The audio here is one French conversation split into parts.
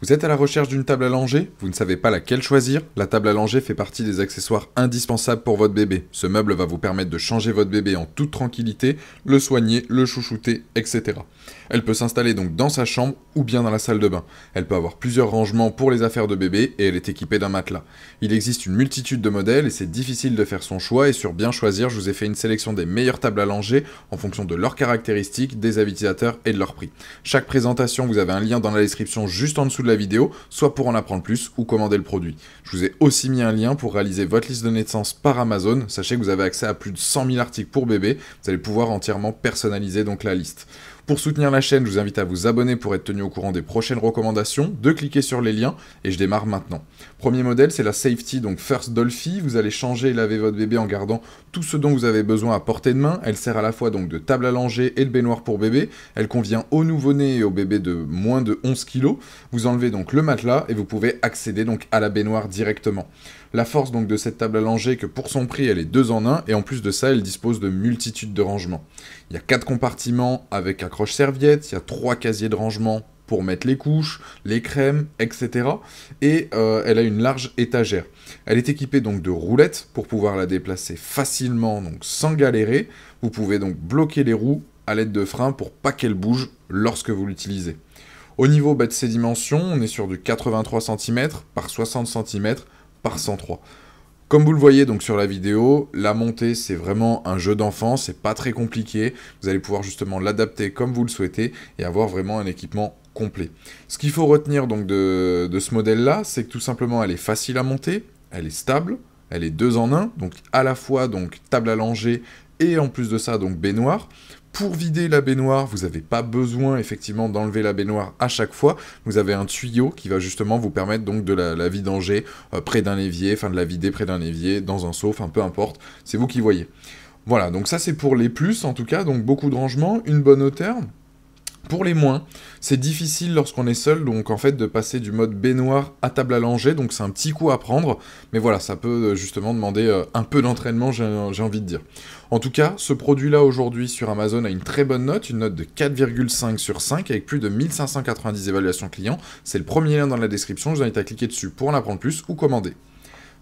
Vous êtes à la recherche d'une table à langer Vous ne savez pas laquelle choisir La table à langer fait partie des accessoires indispensables pour votre bébé. Ce meuble va vous permettre de changer votre bébé en toute tranquillité, le soigner, le chouchouter, etc. Elle peut s'installer donc dans sa chambre ou bien dans la salle de bain. Elle peut avoir plusieurs rangements pour les affaires de bébé et elle est équipée d'un matelas. Il existe une multitude de modèles et c'est difficile de faire son choix et sur bien choisir, je vous ai fait une sélection des meilleures tables à langer en fonction de leurs caractéristiques, des utilisateurs et de leur prix. Chaque présentation, vous avez un lien dans la description juste en dessous de la vidéo, soit pour en apprendre plus ou commander le produit. Je vous ai aussi mis un lien pour réaliser votre liste de naissance par Amazon. Sachez que vous avez accès à plus de 100 000 articles pour bébé. Vous allez pouvoir entièrement personnaliser donc la liste. Pour soutenir la chaîne, je vous invite à vous abonner pour être tenu au courant des prochaines recommandations, de cliquer sur les liens et je démarre maintenant. Premier modèle, c'est la Safety, donc First Dolphy. Vous allez changer et laver votre bébé en gardant tout ce dont vous avez besoin à portée de main. Elle sert à la fois donc de table à langer et de baignoire pour bébé. Elle convient au nouveau-né et au bébé de moins de 11 kg. Vous enlevez donc le matelas et vous pouvez accéder donc à la baignoire directement. La force donc de cette table à langer que pour son prix elle est deux en un et en plus de ça elle dispose de multitudes de rangements. Il y a quatre compartiments avec un serviette, il y a trois casiers de rangement pour mettre les couches, les crèmes, etc. Et euh, elle a une large étagère. Elle est équipée donc de roulettes pour pouvoir la déplacer facilement, donc sans galérer. Vous pouvez donc bloquer les roues à l'aide de freins pour pas qu'elle bouge lorsque vous l'utilisez. Au niveau de ses dimensions, on est sur du 83 cm par 60 cm par 103. Comme vous le voyez donc sur la vidéo, la montée c'est vraiment un jeu d'enfant, c'est pas très compliqué. Vous allez pouvoir justement l'adapter comme vous le souhaitez et avoir vraiment un équipement complet. Ce qu'il faut retenir donc de, ce modèle là, c'est que tout simplement elle est facile à monter, elle est stable, elle est deux en un, donc à la fois donc table allongée et en plus de ça donc baignoire pour vider la baignoire, vous n'avez pas besoin effectivement d'enlever la baignoire à chaque fois. Vous avez un tuyau qui va justement vous permettre donc de la, vidanger euh, près d'un évier, enfin de la vider près d'un évier, dans un seau, enfin peu importe, c'est vous qui voyez. Voilà, donc ça c'est pour les plus en tout cas, donc beaucoup de rangement, une bonne hauteur. Pour les moins, c'est difficile lorsqu'on est seul, donc en fait de passer du mode baignoire à table à langer, donc c'est un petit coup à prendre, mais voilà, ça peut euh, justement demander euh, un peu d'entraînement, euh, j'ai envie de dire. En tout cas, ce produit-là aujourd'hui sur Amazon a une très bonne note, une note de 4,5 sur 5 avec plus de 1590 évaluations clients. C'est le premier lien dans la description, je vous invite à cliquer dessus pour en apprendre plus ou commander.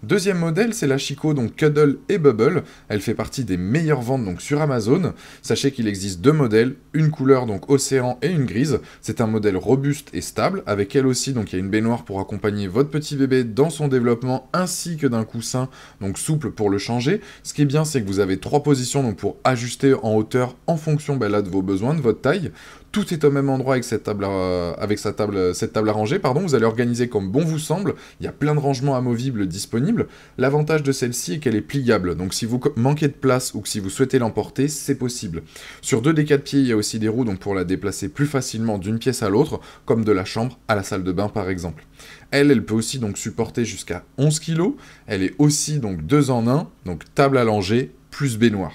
Deuxième modèle, c'est la Chico, donc Cuddle et Bubble. Elle fait partie des meilleures ventes donc sur Amazon. Sachez qu'il existe deux modèles, une couleur donc océan et une grise. C'est un modèle robuste et stable, avec elle aussi donc il y a une baignoire pour accompagner votre petit bébé dans son développement, ainsi que d'un coussin donc souple pour le changer. Ce qui est bien, c'est que vous avez trois positions donc pour ajuster en hauteur en fonction ben, de vos besoins, de votre taille tout est au même endroit avec cette table, à, euh, avec sa table, cette table arrangée ranger. Pardon, vous allez organiser comme bon vous semble. Il y a plein de rangements amovibles disponibles. L'avantage de celle-ci est qu'elle est pliable. Donc si vous manquez de place ou que si vous souhaitez l'emporter, c'est possible. Sur deux des quatre pieds, il y a aussi des roues donc pour la déplacer plus facilement d'une pièce à l'autre, comme de la chambre à la salle de bain par exemple. Elle, elle peut aussi donc supporter jusqu'à 11 kg. Elle est aussi donc deux en un, donc table à plus baignoire.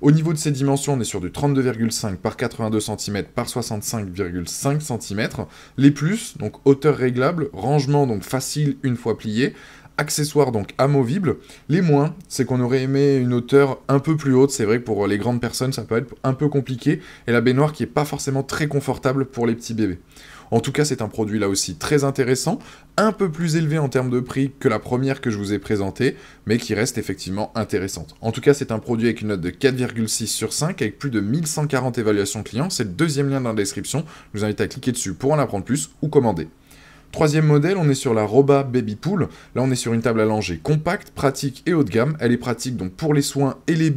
Au niveau de ses dimensions, on est sur du 32,5 par 82 cm par 65,5 cm. Les plus, donc hauteur réglable, rangement donc facile une fois plié, accessoires donc amovibles. Les moins, c'est qu'on aurait aimé une hauteur un peu plus haute. C'est vrai que pour les grandes personnes, ça peut être un peu compliqué. Et la baignoire qui n'est pas forcément très confortable pour les petits bébés. En tout cas, c'est un produit là aussi très intéressant, un peu plus élevé en termes de prix que la première que je vous ai présentée, mais qui reste effectivement intéressante. En tout cas, c'est un produit avec une note de 4,6 sur 5, avec plus de 1140 évaluations clients. C'est le deuxième lien dans la description. Je vous invite à cliquer dessus pour en apprendre plus ou commander. Troisième modèle, on est sur la Roba Baby Pool. Là, on est sur une table allongée compacte, pratique et haut de gamme. Elle est pratique donc pour les soins et les,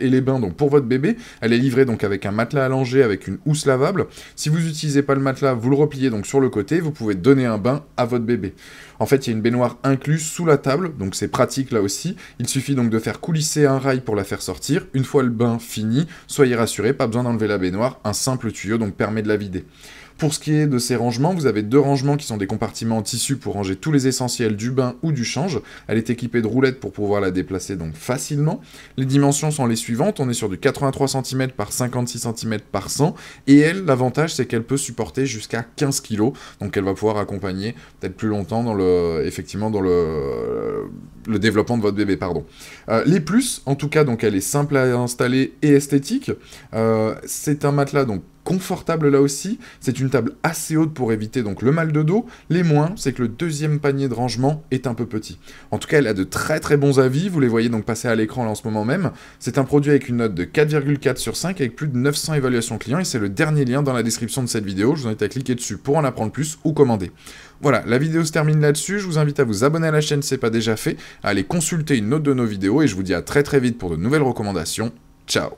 les bains, donc pour votre bébé. Elle est livrée donc avec un matelas allongé, avec une housse lavable. Si vous n'utilisez pas le matelas, vous le repliez donc sur le côté. Vous pouvez donner un bain à votre bébé. En fait, il y a une baignoire incluse sous la table, donc c'est pratique là aussi. Il suffit donc de faire coulisser un rail pour la faire sortir. Une fois le bain fini, soyez rassurés, pas besoin d'enlever la baignoire. Un simple tuyau donc permet de la vider. Pour ce qui est de ces rangements, vous avez deux rangements qui sont des compartiments en tissu pour ranger tous les essentiels du bain ou du change. Elle est équipée de roulettes pour pouvoir la déplacer donc facilement. Les dimensions sont les suivantes, on est sur du 83 cm par 56 cm par 100 et elle, l'avantage c'est qu'elle peut supporter jusqu'à 15 kg, donc elle va pouvoir accompagner peut-être plus longtemps dans le, effectivement dans le, euh, le développement de votre bébé, pardon. Euh, les plus, en tout cas, donc elle est simple à installer et esthétique. Euh, c'est un matelas donc confortable là aussi. C'est une table assez haute pour éviter donc le mal de dos. Les moins, c'est que le deuxième panier de rangement est un peu petit. En tout cas, elle a de très très bons avis. Vous les voyez donc passer à l'écran là en ce moment même. C'est un produit avec une note de 4,4 sur 5 avec plus de 900 évaluations clients et c'est le dernier lien dans la description de cette vidéo. Je vous invite à cliquer dessus pour en apprendre plus ou commander. Voilà, la vidéo se termine là-dessus. Je vous invite à vous abonner à la chaîne si ce n'est pas déjà fait, à aller consulter une autre de nos vidéos et je vous dis à très très vite pour de nouvelles recommandations. Ciao